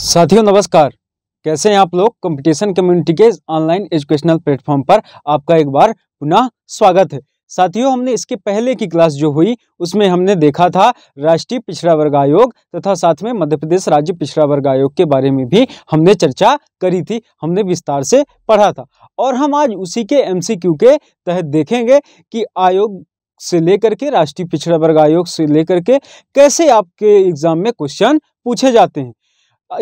साथियों नमस्कार कैसे हैं आप लोग कंपटीशन कम्युनिटी के ऑनलाइन एजुकेशनल प्लेटफॉर्म पर आपका एक बार पुनः स्वागत है साथियों हमने इसके पहले की क्लास जो हुई उसमें हमने देखा था राष्ट्रीय पिछड़ा वर्ग आयोग तथा साथ में मध्य प्रदेश राज्य पिछड़ा वर्ग आयोग के बारे में भी हमने चर्चा करी थी हमने विस्तार से पढ़ा था और हम आज उसी के एम के तहत देखेंगे कि आयोग से लेकर के राष्ट्रीय पिछड़ा वर्ग आयोग से लेकर के कैसे आपके एग्जाम में क्वेश्चन पूछे जाते हैं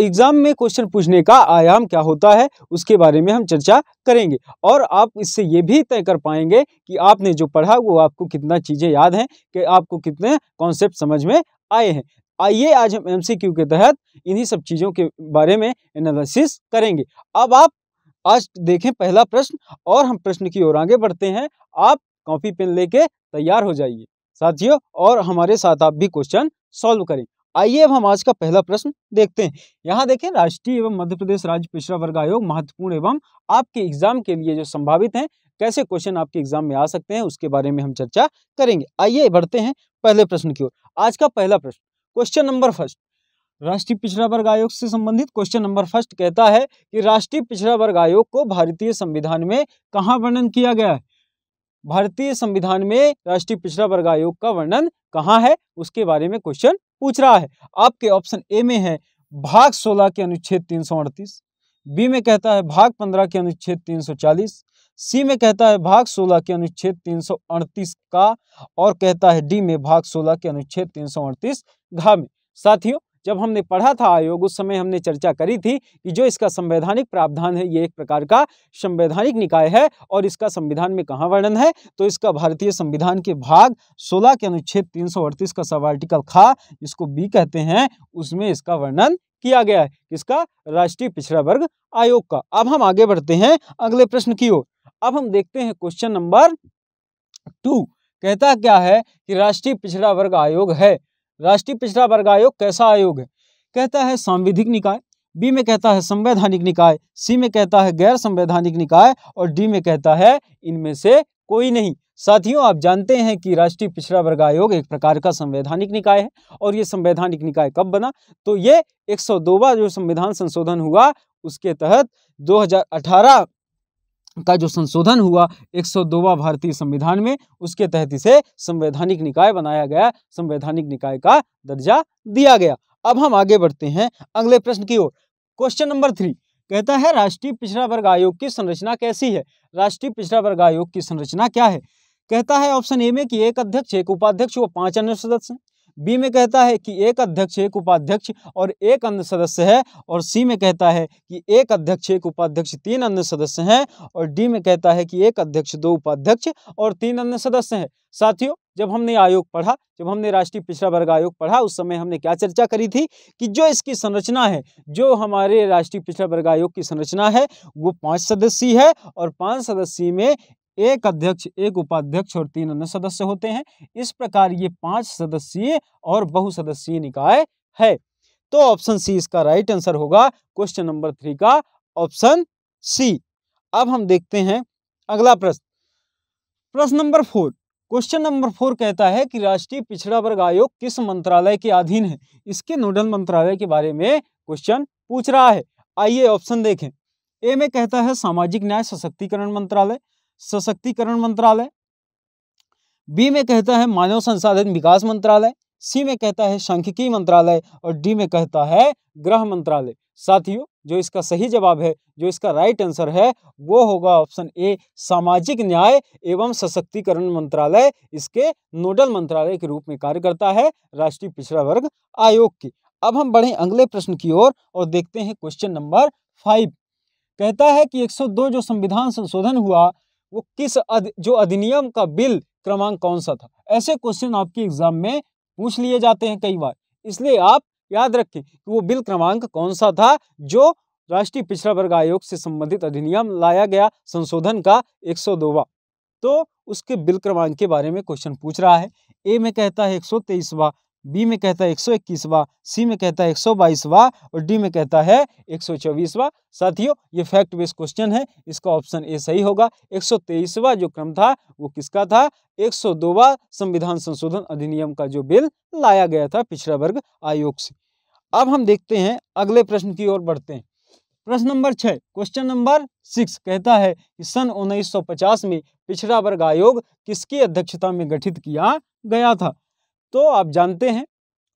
एग्ज़ाम में क्वेश्चन पूछने का आयाम क्या होता है उसके बारे में हम चर्चा करेंगे और आप इससे ये भी तय कर पाएंगे कि आपने जो पढ़ा वो आपको कितना चीज़ें याद हैं कि आपको कितने कॉन्सेप्ट समझ में आए हैं आइए आज हम एमसीक्यू के तहत इन्हीं सब चीज़ों के बारे में एनालिसिस करेंगे अब आप आज देखें पहला प्रश्न और हम प्रश्न की ओर आगे बढ़ते हैं आप कॉपी पेन लेके तैयार हो जाइए साथियों और हमारे साथ आप भी क्वेश्चन सॉल्व करें आइए अब हम आज का पहला प्रश्न देखते हैं यहाँ देखें राष्ट्रीय एवं मध्य प्रदेश राज्य पिछड़ा वर्ग आयोग महत्वपूर्ण एवं आपके एग्जाम के लिए जो संभावित हैं कैसे क्वेश्चन आपके एग्जाम में आ सकते हैं उसके बारे में हम चर्चा करेंगे आइए बढ़ते हैं पहले प्रश्न की ओर आज का पहला प्रश्न क्वेश्चन नंबर फर्स्ट राष्ट्रीय पिछड़ा वर्ग आयोग से संबंधित क्वेश्चन नंबर फर्स्ट कहता है कि राष्ट्रीय पिछड़ा वर्ग आयोग को भारतीय संविधान में कहाँ वर्णन किया गया है भारतीय संविधान में राष्ट्रीय पिछड़ा वर्ग आयोग का वर्णन कहाँ है उसके बारे में क्वेश्चन पूछ रहा है आपके ऑप्शन ए में है भाग सोलह के अनुच्छेद तीन सौ अड़तीस बी में कहता है भाग पंद्रह के अनुच्छेद तीन सौ चालीस सी में कहता है भाग सोलह के अनुच्छेद तीन सौ अड़तीस का और कहता है डी में भाग सोलह के अनुच्छेद तीन सौ अड़तीस घा में साथियों जब हमने पढ़ा था आयोग उस समय हमने चर्चा करी थी कि जो इसका संवैधानिक प्रावधान है ये एक प्रकार का संवैधानिक निकाय है और इसका संविधान में कहाँ वर्णन है तो इसका भारतीय संविधान के भाग सोलह के अनुच्छेद तीन का सब आर्टिकल खा जिसको बी कहते हैं उसमें इसका वर्णन किया गया है किसका राष्ट्रीय पिछड़ा वर्ग आयोग का अब हम आगे बढ़ते हैं अगले प्रश्न की ओर अब हम देखते हैं क्वेश्चन नंबर टू कहता क्या है कि राष्ट्रीय पिछड़ा वर्ग आयोग है राष्ट्रीय पिछड़ा वर्ग आयोग कैसा आयोग है कहता है सांविधिक निकाय बी में कहता है संवैधानिक निकाय सी में कहता है गैर संवैधानिक निकाय और डी में कहता है इनमें से कोई नहीं साथियों आप जानते हैं कि राष्ट्रीय पिछड़ा वर्ग आयोग एक प्रकार का संवैधानिक निकाय है और ये संवैधानिक निकाय कब बना तो ये 102वां जो संविधान संशोधन हुआ उसके तहत 2018 का जो संशोधन हुआ एक सौ भारतीय संविधान में उसके तहत इसे संवैधानिक निकाय बनाया गया संवैधानिक निकाय का दर्जा दिया गया अब हम आगे बढ़ते हैं अगले प्रश्न की ओर क्वेश्चन नंबर थ्री कहता है राष्ट्रीय पिछड़ा वर्ग आयोग की संरचना कैसी है राष्ट्रीय पिछड़ा वर्ग आयोग की संरचना क्या है कहता है ऑप्शन ए में कि एक अध्यक्ष एक उपाध्यक्ष व पांच अन्य सदस्य बी में कहता है कि एक अध्यक्ष एक उपाध्यक्ष और एक अन्य सदस्य है और सी में कहता है कि एक अध्यक्ष एक उपाध्यक्ष तीन अन्य सदस्य हैं और डी में कहता है कि एक अध्यक्ष दो उपाध्यक्ष और तीन अन्य सदस्य हैं साथियों जब हमने आयोग पढ़ा जब हमने राष्ट्रीय पिछड़ा वर्ग आयोग पढ़ा उस समय हमने क्या चर्चा करी थी कि जो इसकी संरचना है जो हमारे राष्ट्रीय पिछड़ा वर्ग आयोग की संरचना है वो पांच सदस्यीय है और पांच सदस्यीय में एक अध्यक्ष एक उपाध्यक्ष और तीन अन्य सदस्य होते हैं इस प्रकार ये पांच सदस्यीय और बहुसदस्यीय निकाय है तो ऑप्शन सी इसका राइट आंसर होगा क्वेश्चन नंबर थ्री का ऑप्शन सी अब हम देखते हैं अगला प्रश्न प्रश्न number four question number four कहता है कि राष्ट्रीय पिछड़ा वर्ग आयोग किस मंत्रालय के अधीन है इसके नोडल मंत्रालय के बारे में क्वेश्चन पूछ रहा है आइए ऑप्शन देखें ए में कहता है सामाजिक न्याय सशक्तिकरण मंत्रालय सशक्तिकरण मंत्रालय बी में कहता है मानव संसाधन विकास मंत्रालय सी में कहता है सांख्यिकी मंत्रालय और डी में कहता है गृह मंत्रालय साथियों जो इसका सही जवाब है जो इसका राइट आंसर है वो होगा ऑप्शन ए सामाजिक न्याय एवं सशक्तिकरण मंत्रालय इसके नोडल मंत्रालय के रूप में कार्य करता है राष्ट्रीय पिछड़ा वर्ग आयोग की अब हम बढ़े अगले प्रश्न की ओर और, और देखते हैं क्वेश्चन नंबर फाइव कहता है कि 102 जो संविधान संशोधन हुआ वो किस अध, जो अधिनियम का बिल क्रमांक कौन सा था ऐसे क्वेश्चन आपके एग्जाम में पूछ लिए जाते हैं कई बार इसलिए आप याद रखें कि वो बिल क्रमांक कौन सा था जो राष्ट्रीय पिछड़ा वर्ग आयोग से संबंधित अधिनियम लाया गया संशोधन का एक सौ तो उसके बिल क्रमांक के बारे में क्वेश्चन पूछ रहा है ए में कहता है एक सौ तेईसवा बी में कहता है एक सौ इक्कीसवा सी में कहता है एक सौ बाईसवा और डी में कहता है एक सौ चौबीसवा साथियों ये फैक्ट बेस्ड क्वेश्चन है इसका ऑप्शन ए सही होगा एक सौ तेईसवा जो क्रम था वो किसका था एक सौ दोवा संविधान संशोधन अधिनियम का जो बिल लाया गया था पिछड़ा वर्ग आयोग से अब हम देखते हैं अगले प्रश्न की ओर बढ़ते हैं प्रश्न नंबर छः क्वेश्चन नंबर सिक्स कहता है कि सन पचास में पिछड़ा वर्ग आयोग किसकी अध्यक्षता में गठित किया गया था तो आप जानते हैं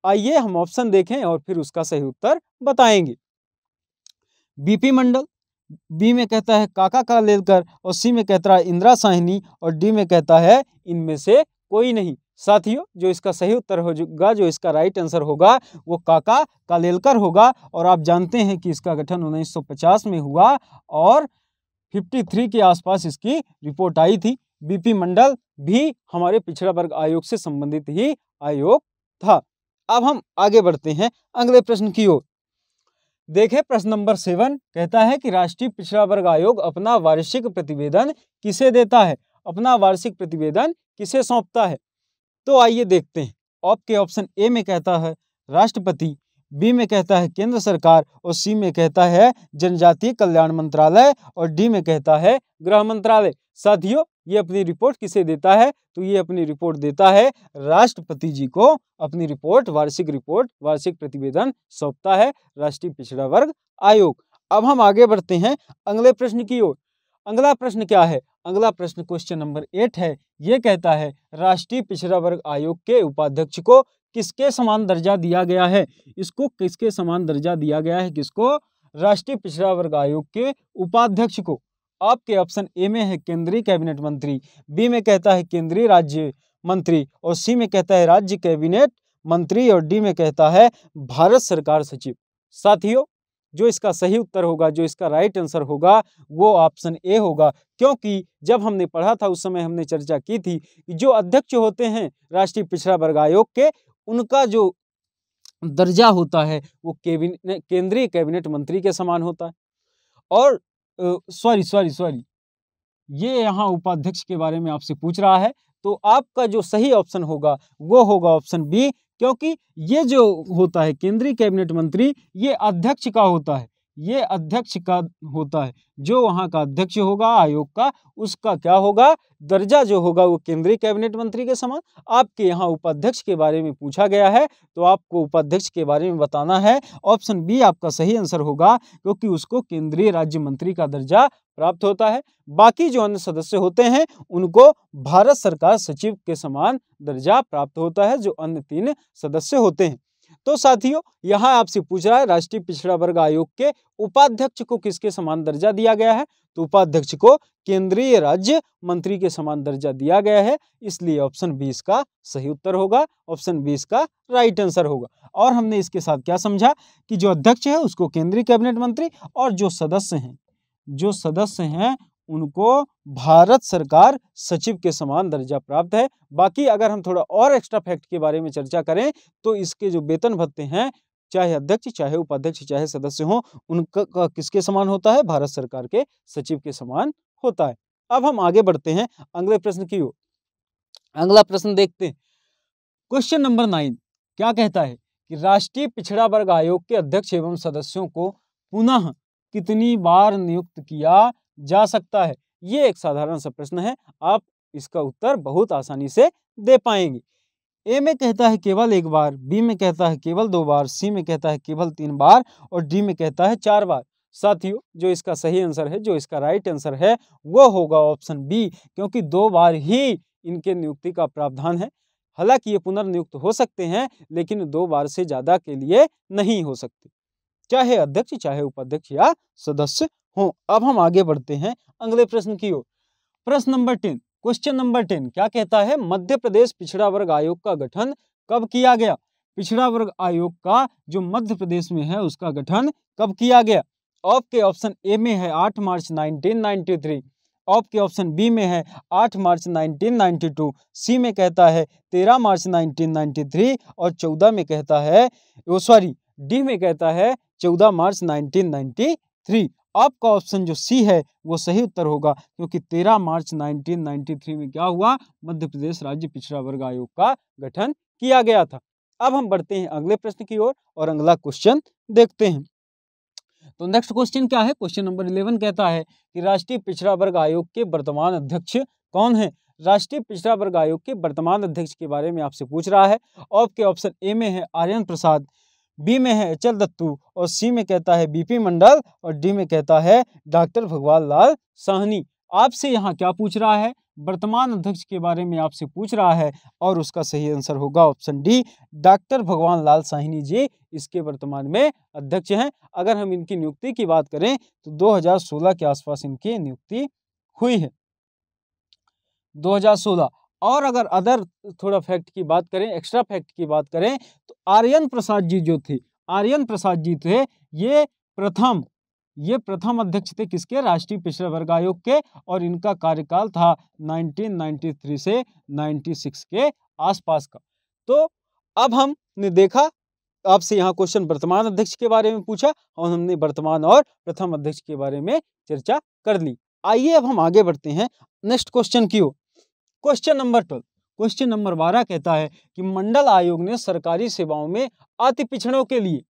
आइए हम ऑप्शन देखें और फिर उसका सही उत्तर बताएंगे बीपी मंडल बी में कहता है काका का लेकर और सी में कहता है इंदिरा साहिनी और डी में कहता है इनमें से कोई नहीं साथियों जो इसका सही उत्तर होगा जो इसका राइट आंसर होगा वो काका कालेलकर होगा और आप जानते हैं कि इसका गठन 1950 में हुआ और 53 के आसपास इसकी रिपोर्ट आई थी बीपी मंडल भी हमारे पिछड़ा वर्ग आयोग से संबंधित ही आयोग था अब हम आगे बढ़ते हैं अगले प्रश्न की ओर देखें प्रश्न नंबर सेवन कहता है कि राष्ट्रीय पिछड़ा वर्ग आयोग अपना वार्षिक प्रतिवेदन किसे देता है अपना वार्षिक प्रतिवेदन किसे सौंपता है तो आइए देखते हैं आपके ऑप्शन ए में कहता है राष्ट्रपति बी में कहता है केंद्र सरकार और सी में कहता है जनजातीय कल्याण मंत्रालय और डी में कहता है गृह मंत्रालय साथियों ये अपनी रिपोर्ट किसे देता है तो ये अपनी रिपोर्ट देता है राष्ट्रपति जी को अपनी रिपोर्ट वार्षिक रिपोर्ट वार्षिक प्रतिवेदन सौंपता है राष्ट्रीय पिछड़ा वर्ग आयोग अब हम आगे बढ़ते हैं अगले प्रश्न की ओर अगला प्रश्न क्या है अगला प्रश्न क्वेश्चन नंबर एट है ये कहता है राष्ट्रीय पिछड़ा वर्ग आयोग के उपाध्यक्ष को किसके समान दर्जा दिया गया है इसको किसके समान दर्जा दिया गया है किसको राष्ट्रीय पिछड़ा वर्ग आयोग के उपाध्यक्ष को आपके ऑप्शन ए में है केंद्रीय कैबिनेट मंत्री बी में कहता है केंद्रीय राज्य मंत्री और सी में कहता है राज्य कैबिनेट मंत्री और डी में कहता है भारत सरकार सचिव साथियों जो इसका सही उत्तर होगा जो इसका राइट आंसर होगा वो ऑप्शन ए होगा क्योंकि जब हमने पढ़ा था उस समय हमने चर्चा की थी कि जो अध्यक्ष होते हैं राष्ट्रीय पिछड़ा वर्ग आयोग के उनका जो दर्जा होता है वो केबिनेट केंद्रीय कैबिनेट मंत्री के समान होता है और सॉरी सॉरी सॉरी ये यहाँ उपाध्यक्ष के बारे में आपसे पूछ रहा है तो आपका जो सही ऑप्शन होगा वो होगा ऑप्शन बी क्योंकि ये जो होता है केंद्रीय कैबिनेट मंत्री ये अध्यक्ष का होता है ये अध्यक्ष का होता है जो वहाँ का अध्यक्ष होगा आयोग का उसका क्या होगा दर्जा जो होगा वो केंद्रीय कैबिनेट मंत्री के समान आपके यहाँ उपाध्यक्ष के बारे में पूछा गया है तो आपको उपाध्यक्ष के बारे में बताना है ऑप्शन बी आपका सही आंसर होगा क्योंकि उसको केंद्रीय राज्य मंत्री का दर्जा प्राप्त होता है बाकी जो अन्य सदस्य होते हैं उनको भारत सरकार सचिव के समान दर्जा प्राप्त होता है जो अन्य तीन सदस्य होते हैं तो साथियों यहाँ आपसे पूछ रहा है राष्ट्रीय पिछड़ा वर्ग आयोग के उपाध्यक्ष को किसके समान दर्जा दिया गया है तो उपाध्यक्ष को केंद्रीय राज्य मंत्री के समान दर्जा दिया गया है इसलिए ऑप्शन बीस का सही उत्तर होगा ऑप्शन बीस का राइट आंसर होगा और हमने इसके साथ क्या समझा कि जो अध्यक्ष है उसको केंद्रीय कैबिनेट मंत्री और जो सदस्य हैं जो सदस्य हैं उनको भारत सरकार सचिव के समान दर्जा प्राप्त है बाकी अगर हम थोड़ा और एक्स्ट्रा फैक्ट के बारे में चर्चा करें तो इसके जो वेतन भत्ते हैं चाहे अध्यक्ष चाहे उपाध्यक्ष चाहे सदस्य हों उनका किसके समान होता है भारत सरकार के सचिव के समान होता है अब हम आगे बढ़ते हैं अगले प्रश्न की ओर अगला प्रश्न देखते हैं क्वेश्चन नंबर नाइन क्या कहता है कि राष्ट्रीय पिछड़ा वर्ग आयोग के अध्यक्ष एवं सदस्यों को पुनः कितनी बार नियुक्त किया जा सकता है ये एक साधारण सा प्रश्न है आप इसका उत्तर बहुत आसानी से दे पाएंगे ए में कहता है केवल एक बार बी में कहता है केवल दो बार सी में कहता है केवल तीन बार और डी में कहता है चार बार साथियों जो इसका सही आंसर है जो इसका राइट आंसर है वो होगा ऑप्शन बी क्योंकि दो बार ही इनके नियुक्ति का प्रावधान है हालांकि ये पुनर्नियुक्त हो सकते हैं लेकिन दो बार से ज़्यादा के लिए नहीं हो सकते चाहे अध्यक्ष चाहे उपाध्यक्ष या सदस्य हो अब हम आगे बढ़ते हैं अगले प्रश्न की ओर प्रश्न number ten question number ten क्या कहता है मध्य प्रदेश पिछड़ा वर्ग आयोग का गठन कब किया गया पिछड़ा वर्ग आयोग का जो मध्य प्रदेश में है उसका गठन कब किया गया ऑप के ऑप्शन ए में है 8 मार्च 1993 ऑप के ऑप्शन बी में है 8 मार्च 1992 सी में कहता है 13 मार्च 1993 और 14 में कहता है सॉरी डी में कहता है चौदह मार्च 1993 आपका ऑप्शन जो सी है वो सही उत्तर होगा क्योंकि 13 मार्च 1993 में क्या हुआ मध्य प्रदेश राज्य पिछड़ा वर्ग आयोग का गठन किया गया था अब हम बढ़ते हैं अगले प्रश्न की ओर और, और अगला क्वेश्चन देखते हैं तो नेक्स्ट क्वेश्चन क्या है क्वेश्चन नंबर इलेवन कहता है कि राष्ट्रीय पिछड़ा वर्ग आयोग के वर्तमान अध्यक्ष कौन है राष्ट्रीय पिछड़ा वर्ग आयोग के वर्तमान अध्यक्ष के बारे में आपसे पूछ रहा है आपके ऑप्शन ए में है आर्यन प्रसाद बी में है एच एल दत्तू और सी में कहता है बीपी मंडल और डी में कहता है डॉक्टर भगवान लाल साहनी आपसे यहाँ क्या पूछ रहा है वर्तमान अध्यक्ष के बारे में आपसे पूछ रहा है और उसका सही आंसर होगा ऑप्शन डी डॉक्टर भगवान लाल साहिनी जी इसके वर्तमान में अध्यक्ष हैं अगर हम इनकी नियुक्ति की बात करें तो 2016 के आसपास इनकी नियुक्ति हुई है 2016 और अगर अदर थोड़ा फैक्ट की बात करें एक्स्ट्रा फैक्ट की बात करें आर्यन प्रसाद जी जो थे आर्यन प्रसाद जी थे ये प्रथम ये प्रथम अध्यक्ष थे किसके राष्ट्रीय पिछड़ा वर्ग आयोग के और इनका कार्यकाल था 1993 से 96 के आसपास का तो अब हमने देखा आपसे यहाँ क्वेश्चन वर्तमान अध्यक्ष के बारे में पूछा और हमने वर्तमान और प्रथम अध्यक्ष के बारे में चर्चा कर ली आइए अब हम आगे बढ़ते हैं नेक्स्ट क्वेश्चन की ओर question number twelve question number बारह कहता है कि मंडल आयोग ने सरकारी सेवाओं में अति पिछड़ों के लिए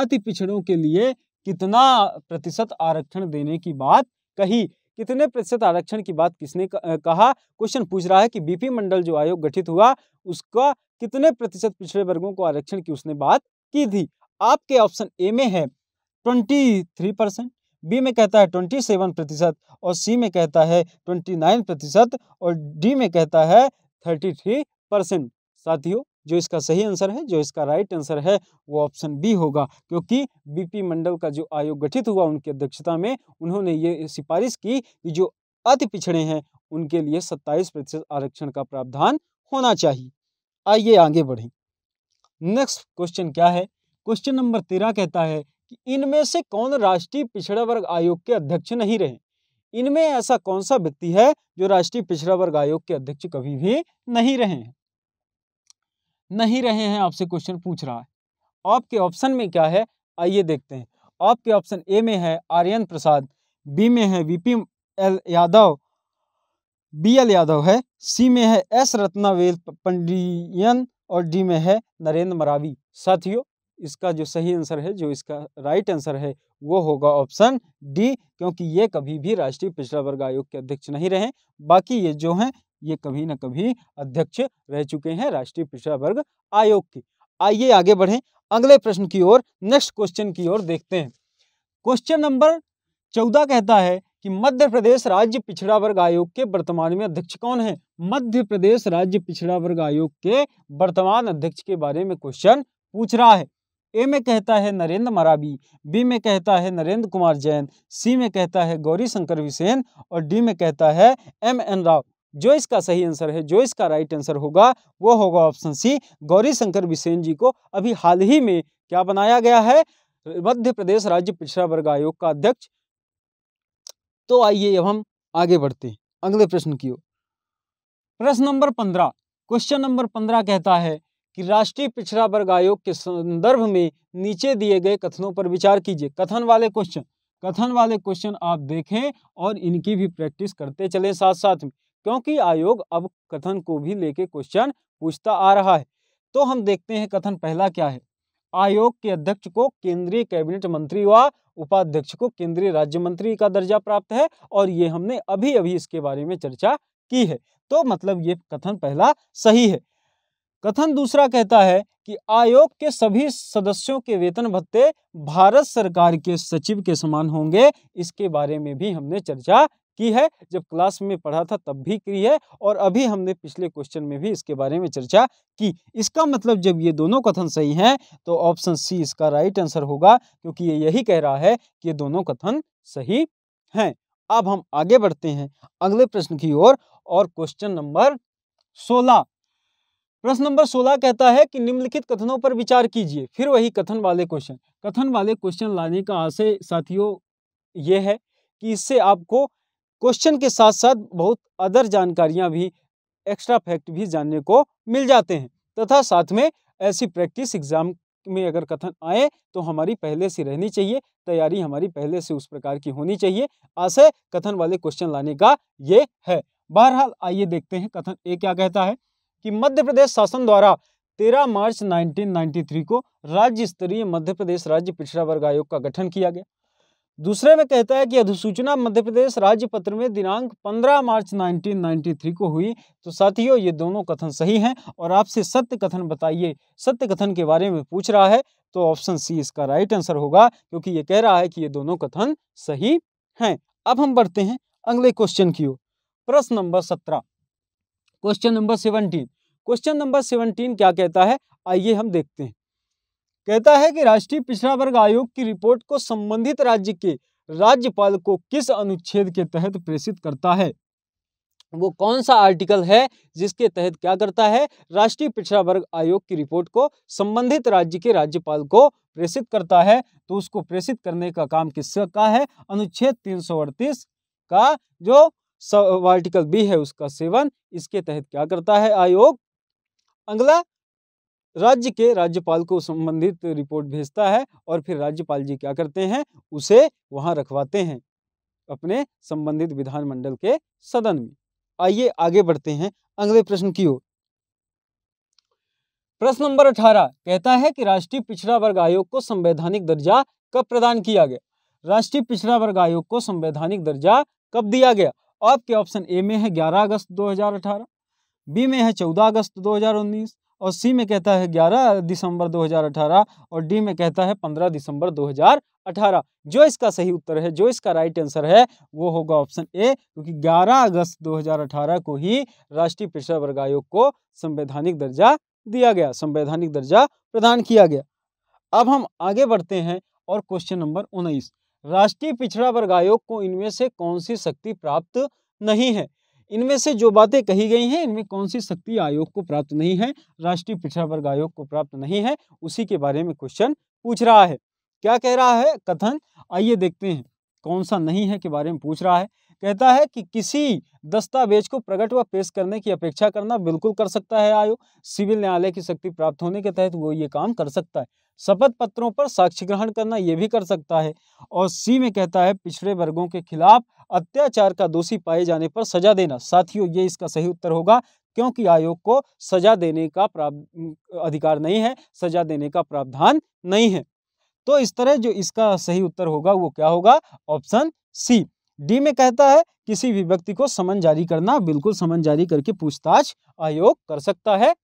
अति पिछड़ों के लिए कितना प्रतिशत आरक्षण देने की बात कही कितने प्रतिशत आरक्षण की बात किसने कहा क्वेश्चन पूछ रहा है कि बीपी मंडल जो आयोग गठित हुआ उसका कितने प्रतिशत पिछड़े वर्गों को आरक्षण की उसने बात की थी आपके ऑप्शन ए में है ट्वेंटी थ्री परसेंट बी में कहता है ट्वेंटी सेवन प्रतिशत और सी में कहता है ट्वेंटी नाइन प्रतिशत और डी में कहता है थर्टी थ्री परसेंट साथियों जो इसका सही आंसर है जो इसका राइट आंसर है वो ऑप्शन बी होगा क्योंकि बीपी मंडल का जो आयोग गठित हुआ उनकी अध्यक्षता में उन्होंने ये सिफारिश की कि जो अति पिछड़े हैं उनके लिए सत्ताईस प्रतिशत आरक्षण का प्रावधान होना चाहिए आइए आगे बढ़ें नेक्स्ट क्वेश्चन क्या है क्वेश्चन नंबर तेरह कहता है कि इनमें से कौन राष्ट्रीय पिछड़ा वर्ग आयोग के अध्यक्ष नहीं रहे इनमें ऐसा कौन सा व्यक्ति है जो राष्ट्रीय पिछड़ा वर्ग आयोग के अध्यक्ष कभी भी नहीं रहे हैं नहीं रहे हैं आपसे क्वेश्चन पूछ रहा है आपके ऑप्शन में क्या है आइए देखते हैं आपके ऑप्शन ए में है आर्यन प्रसाद बी में है V P L Yadav B L Yadav है सी में है एस रत्नावेल पंडियन और डी में है नरेंद्र मरावी साथियों इसका जो सही आंसर है जो इसका राइट आंसर है वो होगा ऑप्शन डी क्योंकि ये कभी भी राष्ट्रीय पिछड़ा वर्ग आयोग के अध्यक्ष नहीं रहे बाकी ये जो हैं ये कभी ना कभी अध्यक्ष रह चुके हैं राष्ट्रीय पिछड़ा वर्ग आयोग के आइए आगे बढ़ें अगले प्रश्न की ओर नेक्स्ट क्वेश्चन की ओर देखते हैं क्वेश्चन नंबर चौदह कहता है कि मध्य प्रदेश राज्य पिछड़ा वर्ग आयोग के वर्तमान में अध्यक्ष कौन है मध्य प्रदेश राज्य पिछड़ा वर्ग आयोग के वर्तमान अध्यक्ष के बारे में क्वेश्चन पूछ रहा है ए में कहता है नरेंद्र मराबी बी में कहता है नरेंद्र कुमार जैन सी में कहता है गौरी शंकर विसेन और डी में कहता है एम एन राव जो इसका सही आंसर है जो इसका राइट आंसर होगा वो होगा ऑप्शन सी गौरी शंकर बिसेन जी को अभी हाल ही में क्या बनाया गया है मध्य प्रदेश राज्य पिछड़ा वर्ग आयोग का अध्यक्ष तो आइए अब हम आगे बढ़ते हैं अगले प्रश्न की ओर प्रश्न नंबर पंद्रह क्वेश्चन नंबर पंद्रह कहता है कि राष्ट्रीय पिछड़ा वर्ग आयोग के संदर्भ में नीचे दिए गए कथनों पर विचार कीजिए कथन वाले क्वेश्चन कथन वाले क्वेश्चन आप देखें और इनकी भी प्रैक्टिस करते चले साथ साथ में क्योंकि आयोग अब कथन को भी लेके क्वेश्चन पूछता आ रहा है तो हम देखते हैं कथन पहला क्या है आयोग के अध्यक्ष को केंद्रीय कैबिनेट मंत्री व उपाध्यक्ष को केंद्रीय राज्य मंत्री का दर्जा प्राप्त है और ये हमने अभी अभी इसके बारे में चर्चा की है तो मतलब ये कथन पहला सही है कथन दूसरा कहता है कि आयोग के सभी सदस्यों के वेतन भत्ते भारत सरकार के सचिव के समान होंगे इसके बारे में भी हमने चर्चा की है जब क्लास में पढ़ा था तब भी की है और अभी हमने पिछले क्वेश्चन में भी इसके बारे में चर्चा की इसका मतलब जब ये दोनों कथन सही हैं तो ऑप्शन सी इसका राइट आंसर होगा क्योंकि ये यही कह रहा है कि ये दोनों कथन सही हैं अब हम आगे बढ़ते हैं अगले प्रश्न की ओर और, और क्वेश्चन नंबर सोलह प्रश्न नंबर सोलह कहता है कि निम्नलिखित कथनों पर विचार कीजिए फिर वही कथन वाले क्वेश्चन कथन वाले क्वेश्चन लाने का आशय साथियों ये है कि इससे आपको क्वेश्चन के साथ साथ बहुत अदर जानकारियां भी एक्स्ट्रा फैक्ट भी जानने को मिल जाते हैं तथा साथ में ऐसी प्रैक्टिस एग्जाम में अगर कथन आए तो हमारी पहले से रहनी चाहिए तैयारी हमारी पहले से उस प्रकार की होनी चाहिए आशय कथन वाले क्वेश्चन लाने का ये है बहरहाल आइए देखते हैं कथन ए क्या कहता है कि मध्य प्रदेश शासन द्वारा 13 मार्च 1993 को राज्य स्तरीय मध्य प्रदेश राज्य पिछड़ा वर्ग आयोग का गठन किया गया दूसरे में कहता है कि अधिसूचना मध्य प्रदेश राज्य पत्र में दिनांक 15 मार्च 1993 को हुई तो साथियों ये दोनों कथन सही हैं और आपसे सत्य कथन बताइए सत्य कथन के बारे में पूछ रहा है तो ऑप्शन सी इसका राइट आंसर होगा क्योंकि ये कह रहा है कि ये दोनों कथन सही हैं अब हम बढ़ते हैं अगले क्वेश्चन की ओर प्रश्न नंबर सत्रह question number seventeen question number seventeen क्या कहता है आइए हम देखते हैं कहता है कि राष्ट्रीय पिछड़ा वर्ग आयोग की रिपोर्ट को संबंधित राज्य के राज्यपाल को किस अनुच्छेद के तहत प्रेषित करता है वो कौन सा आर्टिकल है जिसके तहत क्या करता है राष्ट्रीय पिछड़ा वर्ग आयोग की रिपोर्ट को संबंधित राज्य के राज्यपाल को प्रेषित करता है तो उसको प्रेषित करने का काम किसका है अनुच्छेद तीन का जो आर्टिकल बी है उसका सेवन इसके तहत क्या करता है आयोग अगला राज्य के राज्यपाल को संबंधित रिपोर्ट भेजता है और फिर राज्यपाल जी क्या करते हैं उसे वहां रखवाते हैं अपने संबंधित विधानमंडल के सदन में आइए आगे बढ़ते हैं अगले प्रश्न की ओर प्रश्न नंबर अठारह कहता है कि राष्ट्रीय पिछड़ा वर्ग आयोग को संवैधानिक दर्जा कब प्रदान किया गया राष्ट्रीय पिछड़ा वर्ग आयोग को संवैधानिक दर्जा कब दिया गया आपके ऑप्शन ए में है 11 अगस्त 2018 बी में है 14 अगस्त 2019 और सी में कहता है 11 दिसंबर 2018 और डी में कहता है 15 दिसंबर 2018 जो इसका सही उत्तर है जो इसका राइट आंसर है वो होगा ऑप्शन ए क्योंकि 11 अगस्त 2018 को ही राष्ट्रीय पेशा वर्ग आयोग को संवैधानिक दर्जा दिया गया संवैधानिक दर्जा प्रदान किया गया अब हम आगे बढ़ते हैं और क्वेश्चन नंबर उन्नीस राष्ट्रीय पिछड़ा वर्ग आयोग को इनमें से कौन सी शक्ति प्राप्त नहीं है इनमें से जो बातें कही गई हैं इनमें कौन सी शक्ति आयोग को प्राप्त नहीं है राष्ट्रीय पिछड़ा वर्ग आयोग को प्राप्त नहीं है उसी के बारे में क्वेश्चन पूछ रहा है क्या कह रहा है कथन आइए देखते हैं कौन सा नहीं है के बारे में पूछ रहा है कहता है कि किसी दस्तावेज को प्रकट व पेश करने की अपेक्षा करना बिल्कुल कर सकता है आयोग सिविल न्यायालय की शक्ति प्राप्त होने के तहत वो ये काम कर सकता है शपथ पत्रों पर साक्ष्य ग्रहण करना ये भी कर सकता है और सी में कहता है पिछड़े वर्गों के खिलाफ अत्याचार का दोषी पाए जाने पर सजा देना साथियों ये इसका सही उत्तर होगा क्योंकि आयोग को सजा देने का अधिकार नहीं है सजा देने का प्रावधान नहीं है तो इस तरह जो इसका सही उत्तर होगा वो क्या होगा ऑप्शन सी डी में कहता है किसी भी व्यक्ति को समन जारी करना बिल्कुल समन जारी करके पूछताछ आयोग कर सकता है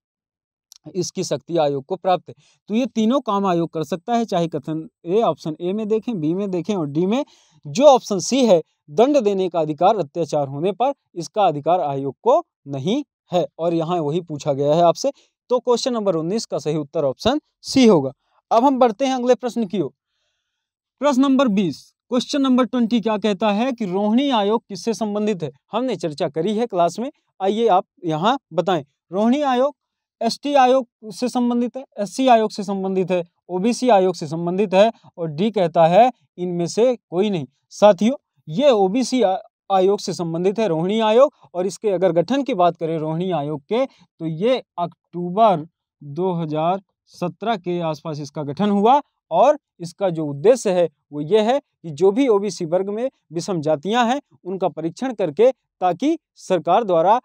इसकी शक्ति आयोग को प्राप्त है तो ये तीनों काम आयोग कर सकता है चाहे कथन ए ऑप्शन ए में देखें बी में देखें और डी में जो ऑप्शन सी है दंड देने का अधिकार अत्याचार होने पर इसका अधिकार आयोग को नहीं है और यहाँ वही पूछा गया है आपसे तो क्वेश्चन नंबर उन्नीस का सही उत्तर ऑप्शन सी होगा अब हम बढ़ते हैं अगले प्रश्न की ओर प्रश्न नंबर बीस क्वेश्चन नंबर ट्वेंटी क्या कहता है कि रोहिणी आयोग किससे संबंधित है हमने चर्चा करी है क्लास में आइए आप यहाँ बताएं रोहिणी आयोग एसटी आयोग से संबंधित है एससी आयोग से संबंधित है ओबीसी आयोग से संबंधित है और डी कहता है इनमें से कोई नहीं साथियों ये ओबीसी आयोग से संबंधित है रोहिणी आयोग और इसके अगर गठन की बात करें रोहिणी आयोग के तो ये अक्टूबर 2017 के आसपास इसका गठन हुआ और इसका जो उद्देश्य है वो ये है कि जो भी ओबीसी वर्ग में विषम जातियां हैं उनका परीक्षण करके ताकि सरकार द्वारा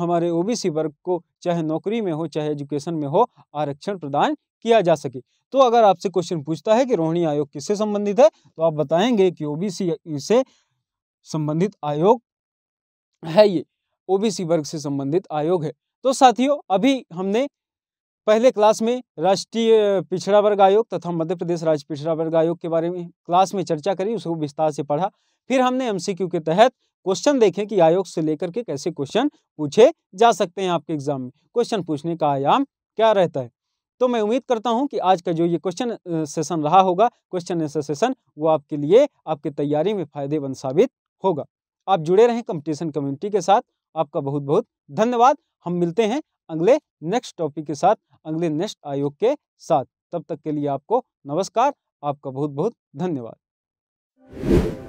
हमारे ओबीसी वर्ग को चाहे नौकरी में हो चाहे एजुकेशन में हो आरक्षण प्रदान किया जा सके तो अगर आपसे क्वेश्चन पूछता है कि रोहिणी आयोग किससे संबंधित है तो आप बताएंगे कि ओबीसी से संबंधित आयोग है ये ओबीसी वर्ग से संबंधित आयोग है तो साथियों अभी हमने पहले क्लास में राष्ट्रीय पिछड़ा वर्ग आयोग तथा मध्य प्रदेश राज्य पिछड़ा वर्ग आयोग के बारे में क्लास में चर्चा करी उसको विस्तार से पढ़ा फिर हमने एमसीक्यू के तहत क्वेश्चन देखें कि आयोग से लेकर के कैसे क्वेश्चन पूछे जा सकते हैं आपके एग्जाम में क्वेश्चन पूछने का आयाम क्या रहता है तो मैं उम्मीद करता हूं कि आज का जो ये क्वेश्चन सेशन रहा होगा क्वेश्चन आंसर सेशन वो आपके लिए आपकी तैयारी में फायदेमंद साबित होगा आप जुड़े रहें कंपटीशन कम्युनिटी के साथ आपका बहुत बहुत धन्यवाद हम मिलते हैं अगले नेक्स्ट टॉपिक के साथ अगले नेक्स्ट आयोग के साथ तब तक के लिए आपको नमस्कार आपका बहुत बहुत धन्यवाद